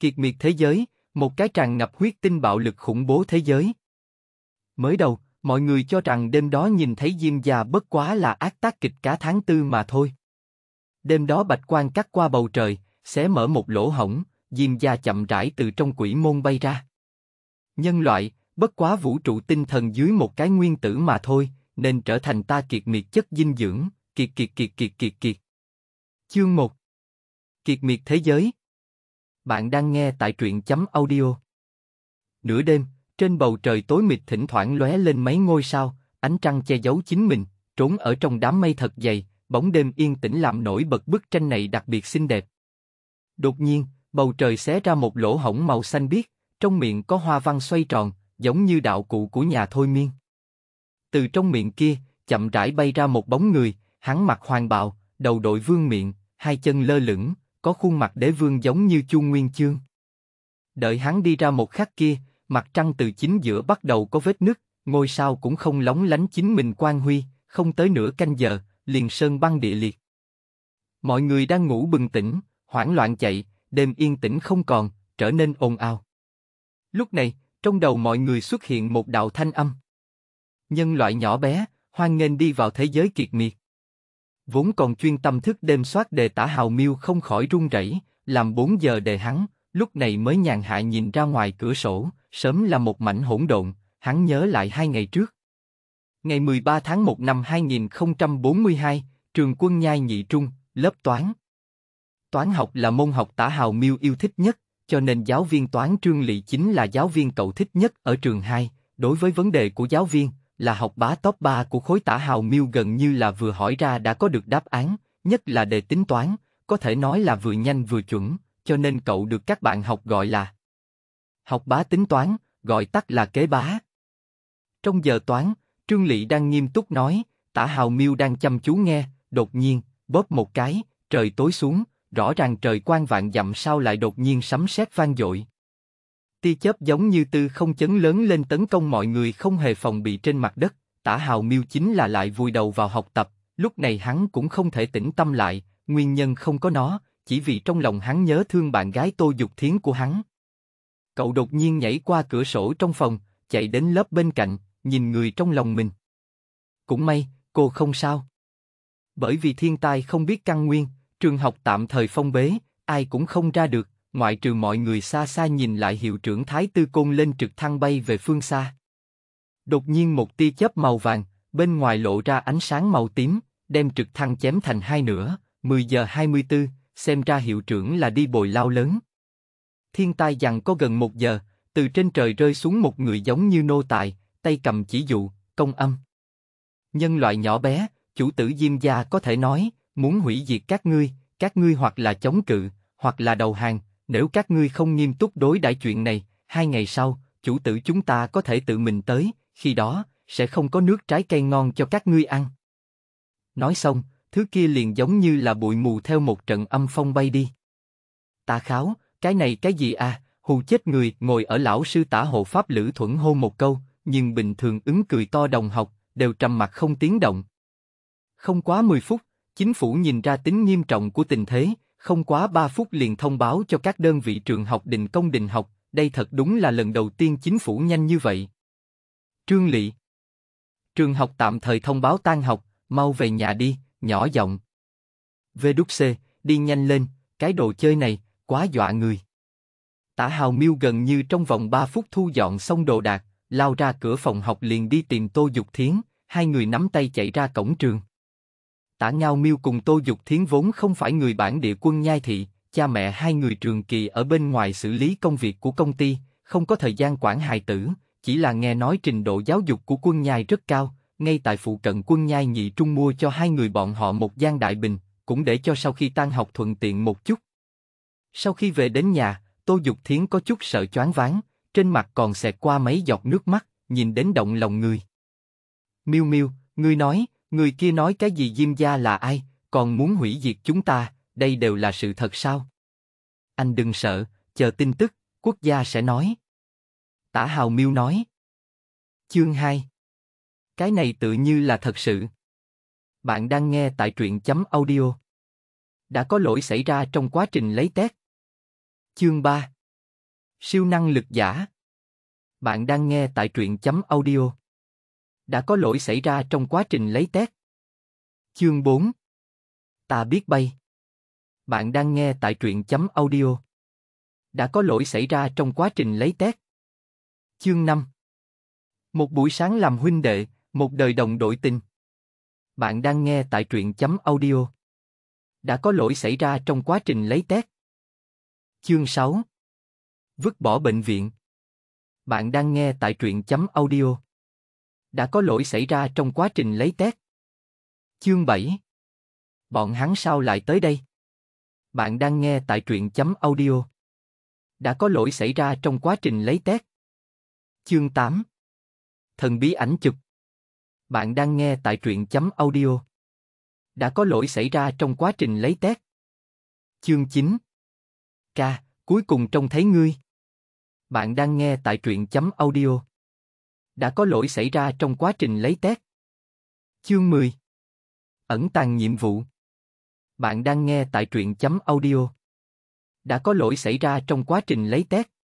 Kiệt miệt thế giới, một cái tràn ngập huyết tinh bạo lực khủng bố thế giới. Mới đầu, mọi người cho rằng đêm đó nhìn thấy Diêm Gia bất quá là ác tác kịch cá tháng tư mà thôi. Đêm đó bạch quang cắt qua bầu trời, sẽ mở một lỗ hổng, Diêm Gia chậm rãi từ trong quỷ môn bay ra. Nhân loại, bất quá vũ trụ tinh thần dưới một cái nguyên tử mà thôi, nên trở thành ta kiệt miệt chất dinh dưỡng, kiệt kiệt kiệt kiệt kiệt kiệt. Chương 1 Kiệt miệt thế giới bạn đang nghe tại truyện chấm audio. Nửa đêm, trên bầu trời tối mịt thỉnh thoảng lóe lên mấy ngôi sao, ánh trăng che giấu chính mình, trốn ở trong đám mây thật dày, bóng đêm yên tĩnh làm nổi bật bức tranh này đặc biệt xinh đẹp. Đột nhiên, bầu trời xé ra một lỗ hổng màu xanh biếc, trong miệng có hoa văn xoay tròn, giống như đạo cụ của nhà thôi miên. Từ trong miệng kia, chậm rãi bay ra một bóng người, hắn mặc hoàng bào, đầu đội vương miệng, hai chân lơ lửng, có khuôn mặt đế vương giống như Chu Nguyên Chương. Đợi hắn đi ra một khắc kia, mặt trăng từ chính giữa bắt đầu có vết nứt, ngôi sao cũng không lóng lánh chính mình quang huy, không tới nửa canh giờ, liền sơn băng địa liệt. Mọi người đang ngủ bừng tỉnh, hoảng loạn chạy, đêm yên tĩnh không còn, trở nên ồn ào. Lúc này, trong đầu mọi người xuất hiện một đạo thanh âm. Nhân loại nhỏ bé, hoan nghênh đi vào thế giới kiệt miệt vốn còn chuyên tâm thức đêm soát đề tả hào miêu không khỏi run rẩy, làm 4 giờ đề hắn, lúc này mới nhàn hạ nhìn ra ngoài cửa sổ, sớm là một mảnh hỗn độn, hắn nhớ lại hai ngày trước. Ngày 13 tháng 1 năm 2042, trường quân nhai nhị trung, lớp toán. Toán học là môn học tả hào miêu yêu thích nhất, cho nên giáo viên toán trương lị chính là giáo viên cậu thích nhất ở trường 2. Đối với vấn đề của giáo viên, là học bá top 3 của khối tả hào miêu gần như là vừa hỏi ra đã có được đáp án, nhất là đề tính toán, có thể nói là vừa nhanh vừa chuẩn, cho nên cậu được các bạn học gọi là học bá tính toán, gọi tắt là kế bá. Trong giờ toán, Trương Lị đang nghiêm túc nói, tả hào miêu đang chăm chú nghe, đột nhiên, bóp một cái, trời tối xuống, rõ ràng trời quang vạn dặm sao lại đột nhiên sấm sét vang dội tia chớp giống như tư không chấn lớn lên tấn công mọi người không hề phòng bị trên mặt đất. Tả Hào Miêu chính là lại vùi đầu vào học tập, lúc này hắn cũng không thể tĩnh tâm lại, nguyên nhân không có nó, chỉ vì trong lòng hắn nhớ thương bạn gái Tô Dục Thiến của hắn. Cậu đột nhiên nhảy qua cửa sổ trong phòng, chạy đến lớp bên cạnh, nhìn người trong lòng mình. Cũng may, cô không sao. Bởi vì thiên tai không biết căn nguyên, trường học tạm thời phong bế, ai cũng không ra được, ngoại trừ mọi người xa xa nhìn lại hiệu trưởng Thái Tư Côn lên trực thăng bay về phương xa. Đột nhiên một tia chớp màu vàng, bên ngoài lộ ra ánh sáng màu tím, đem trực thăng chém thành hai nửa, 10 giờ 24, xem ra hiệu trưởng là đi bồi lao lớn. Thiên tai dằn có gần một giờ, từ trên trời rơi xuống một người giống như nô tài, tay cầm chỉ dụ, công âm. Nhân loại nhỏ bé, chủ tử Diêm gia có thể nói, muốn hủy diệt các ngươi, các ngươi hoặc là chống cự, hoặc là đầu hàng, nếu các ngươi không nghiêm túc đối đãi chuyện này, hai ngày sau, chủ tử chúng ta có thể tự mình tới, khi đó, sẽ không có nước trái cây ngon cho các ngươi ăn. Nói xong, thứ kia liền giống như là bụi mù theo một trận âm phong bay đi. Tà kháo, cái này cái gì à, hù chết người, ngồi ở lão sư tả hộ pháp lữ thuẫn hô một câu, nhưng bình thường ứng cười to đồng học, đều trầm mặt không tiếng động. Không quá 10 phút, chính phủ nhìn ra tính nghiêm trọng của tình thế, không quá 3 phút liền thông báo cho các đơn vị trường học đình công đình học, đây thật đúng là lần đầu tiên chính phủ nhanh như vậy. Trương Lị Trường học tạm thời thông báo tan học, mau về nhà đi, nhỏ giọng. Vê đúc C, đi nhanh lên, cái đồ chơi này, quá dọa người. Tả Hào Miêu gần như trong vòng 3 phút thu dọn xong đồ đạc, lao ra cửa phòng học liền đi tìm Tô Dục Thiến, hai người nắm tay chạy ra cổng trường. Tả Ngao Miêu cùng Tô Dục Thiến vốn không phải người bản địa quân nhai thị, cha mẹ hai người trường kỳ ở bên ngoài xử lý công việc của công ty, không có thời gian quản hài tử, chỉ là nghe nói trình độ giáo dục của quân nhai rất cao, ngay tại phụ cận quân nhai nhị trung mua cho hai người bọn họ một gian đại bình, cũng để cho sau khi tan học thuận tiện một chút. Sau khi về đến nhà, Tô Dục Thiến có chút sợ choáng váng, trên mặt còn xẹt qua mấy giọt nước mắt, nhìn đến động lòng người. miêu miêu ngươi nói, Người kia nói cái gì Diêm gia là ai, còn muốn hủy diệt chúng ta, đây đều là sự thật sao? Anh đừng sợ, chờ tin tức, quốc gia sẽ nói. Tả Hào Miêu nói. Chương 2 Cái này tự như là thật sự. Bạn đang nghe tại truyện chấm audio. Đã có lỗi xảy ra trong quá trình lấy test. Chương 3 Siêu năng lực giả Bạn đang nghe tại truyện chấm audio đã có lỗi xảy ra trong quá trình lấy test. Chương 4 Ta biết bay Bạn đang nghe tại truyện chấm audio. Đã có lỗi xảy ra trong quá trình lấy test. Chương 5 Một buổi sáng làm huynh đệ, một đời đồng đội tình. Bạn đang nghe tại truyện chấm audio. Đã có lỗi xảy ra trong quá trình lấy test. Chương 6 Vứt bỏ bệnh viện. Bạn đang nghe tại truyện chấm audio đã có lỗi xảy ra trong quá trình lấy test. Chương 7 Bọn hắn sao lại tới đây? Bạn đang nghe tại truyện chấm audio. Đã có lỗi xảy ra trong quá trình lấy test. Chương 8 Thần bí ảnh chụp Bạn đang nghe tại truyện chấm audio. Đã có lỗi xảy ra trong quá trình lấy test. Chương 9 Ca, cuối cùng trông thấy ngươi. Bạn đang nghe tại truyện chấm audio đã có lỗi xảy ra trong quá trình lấy test. Chương 10 Ẩn tàng nhiệm vụ Bạn đang nghe tại truyện chấm audio. Đã có lỗi xảy ra trong quá trình lấy test.